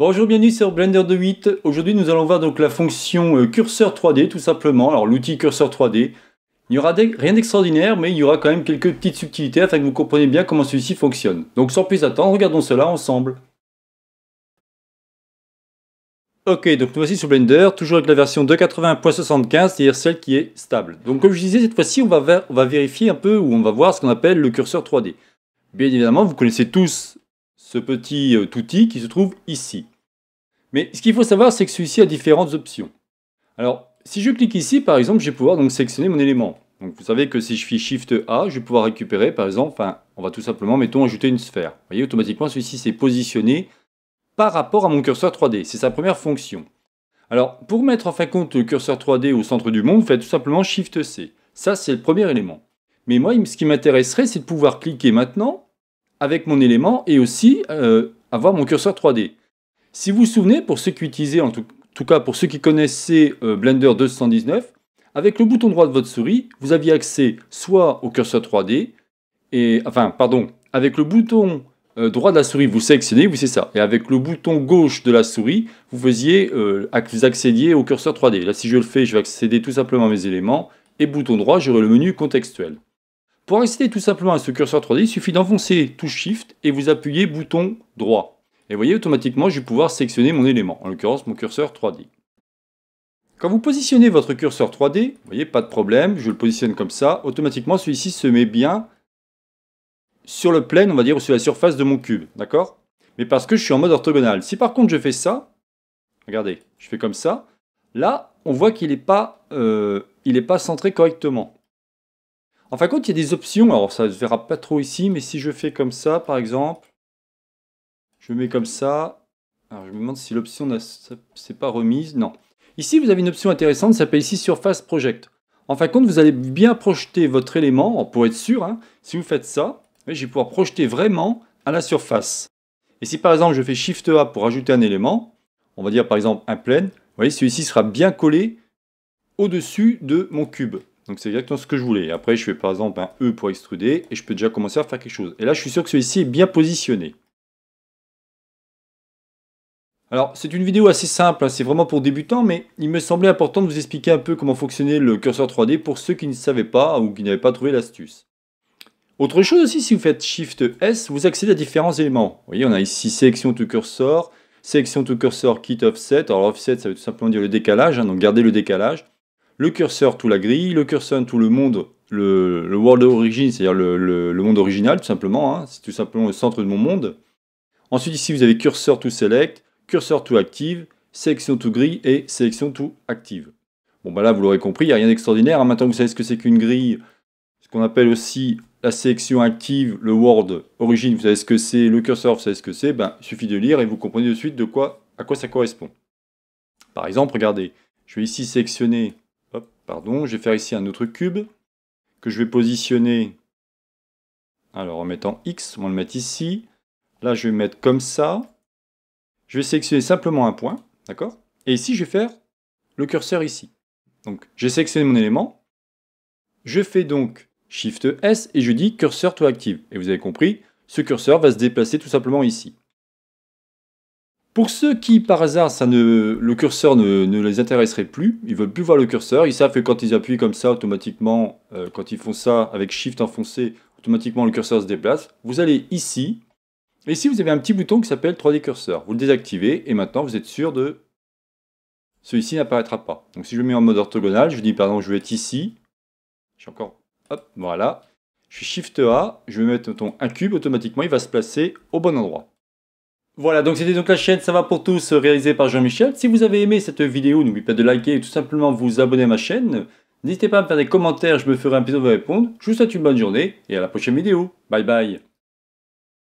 Bonjour, bienvenue sur Blender 2.8. Aujourd'hui, nous allons voir donc la fonction euh, curseur 3D, tout simplement. Alors, l'outil curseur 3D. Il n'y aura rien d'extraordinaire, mais il y aura quand même quelques petites subtilités afin que vous compreniez bien comment celui-ci fonctionne. Donc, sans plus attendre, regardons cela ensemble. Ok, donc nous voici sur Blender, toujours avec la version 2.80.75, c'est-à-dire celle qui est stable. Donc, comme je disais, cette fois-ci, on, on va vérifier un peu, ou on va voir ce qu'on appelle le curseur 3D. Bien évidemment, vous connaissez tous ce petit euh, outil qui se trouve ici. Mais ce qu'il faut savoir, c'est que celui-ci a différentes options. Alors, si je clique ici, par exemple, je vais pouvoir donc sélectionner mon élément. Donc vous savez que si je fais Shift A, je vais pouvoir récupérer, par exemple, enfin, on va tout simplement, mettons, ajouter une sphère. Vous voyez, automatiquement, celui-ci s'est positionné par rapport à mon curseur 3D. C'est sa première fonction. Alors, pour mettre en fin de compte le curseur 3D au centre du monde, vous faites tout simplement Shift C. Ça, c'est le premier élément. Mais moi, ce qui m'intéresserait, c'est de pouvoir cliquer maintenant avec mon élément et aussi euh, avoir mon curseur 3D. Si vous vous souvenez, pour ceux qui utilisaient, en tout, cas pour ceux qui connaissaient euh, Blender 219, avec le bouton droit de votre souris, vous aviez accès soit au curseur 3D, et enfin, pardon, avec le bouton euh, droit de la souris, vous sélectionnez, vous c'est ça, et avec le bouton gauche de la souris, vous faisiez, euh, vous accédiez au curseur 3D. Là, si je le fais, je vais accéder tout simplement à mes éléments, et bouton droit, j'aurai le menu contextuel. Pour accéder tout simplement à ce curseur 3D, il suffit d'enfoncer tout Shift et vous appuyez bouton droit. Et vous voyez, automatiquement, je vais pouvoir sélectionner mon élément, en l'occurrence mon curseur 3D. Quand vous positionnez votre curseur 3D, vous voyez, pas de problème, je le positionne comme ça, automatiquement celui-ci se met bien sur le plein, on va dire, ou sur la surface de mon cube, d'accord Mais parce que je suis en mode orthogonal. Si par contre je fais ça, regardez, je fais comme ça, là, on voit qu'il n'est pas, euh, pas centré correctement. En fin de compte, il y a des options, alors ça ne se verra pas trop ici, mais si je fais comme ça, par exemple, je mets comme ça. Alors je me demande si l'option ne s'est pas remise. Non. Ici, vous avez une option intéressante, ça s'appelle ici Surface Project. En fin de compte, vous allez bien projeter votre élément, pour être sûr, hein. si vous faites ça, je vais pouvoir projeter vraiment à la surface. Et si par exemple je fais Shift A pour ajouter un élément, on va dire par exemple un plane, vous voyez, celui-ci sera bien collé au-dessus de mon cube. Donc c'est exactement ce que je voulais. Après, je fais par exemple un E pour extruder et je peux déjà commencer à faire quelque chose. Et là, je suis sûr que celui-ci est bien positionné. Alors, c'est une vidéo assez simple, hein, c'est vraiment pour débutants, mais il me semblait important de vous expliquer un peu comment fonctionnait le curseur 3D pour ceux qui ne savaient pas ou qui n'avaient pas trouvé l'astuce. Autre chose aussi, si vous faites Shift S, vous accédez à différents éléments. Vous voyez, on a ici sélection to Cursor, sélection to Cursor kit offset. Alors, offset, ça veut tout simplement dire le décalage, hein, donc gardez le décalage. Le curseur tout la grille, le curseur tout le monde, le, World world origin, c'est-à-dire le, monde original, tout simplement. Hein, c'est tout simplement le centre de mon monde. Ensuite, ici, vous avez curseur to select curseur tout active, sélection tout gris et sélection tout active. Bon bah là vous l'aurez compris, il n'y a rien d'extraordinaire. Hein. Maintenant vous savez ce que c'est qu'une grille, ce qu'on appelle aussi la sélection active, le Word origine, vous savez ce que c'est, le curseur, vous savez ce que c'est, ben, il suffit de lire et vous comprenez de suite de quoi, à quoi ça correspond. Par exemple, regardez, je vais ici sélectionner, hop, pardon, je vais faire ici un autre cube que je vais positionner, alors en mettant X, on va le mettre ici, là je vais mettre comme ça, je vais sélectionner simplement un point, d'accord Et ici, je vais faire le curseur ici. Donc, j'ai sélectionné mon élément. Je fais donc Shift S et je dis curseur to active. Et vous avez compris, ce curseur va se déplacer tout simplement ici. Pour ceux qui, par hasard, le curseur ne, les intéresserait plus, ils veulent plus voir le curseur, ils savent que quand ils appuient comme ça, automatiquement, euh, quand ils font ça avec Shift enfoncé, automatiquement le curseur se déplace. Vous allez ici, et ici, vous avez un petit bouton qui s'appelle 3D curseur, Vous le désactivez et maintenant, vous êtes sûr de... Celui-ci n'apparaîtra pas. Donc si je le mets en mode orthogonal, je dis pardon, je vais être ici. J'ai encore... Hop, voilà. Je suis Shift A, je vais mettre un cube, automatiquement il va se placer au bon endroit. Voilà, donc c'était donc la chaîne Ça va pour tous, réalisée par Jean-Michel. Si vous avez aimé cette vidéo, n'oubliez pas de liker et tout simplement vous abonner à ma chaîne. N'hésitez pas à me faire des commentaires, je me ferai un plaisir de vous répondre. Je vous souhaite une bonne journée et à la prochaine vidéo. Bye bye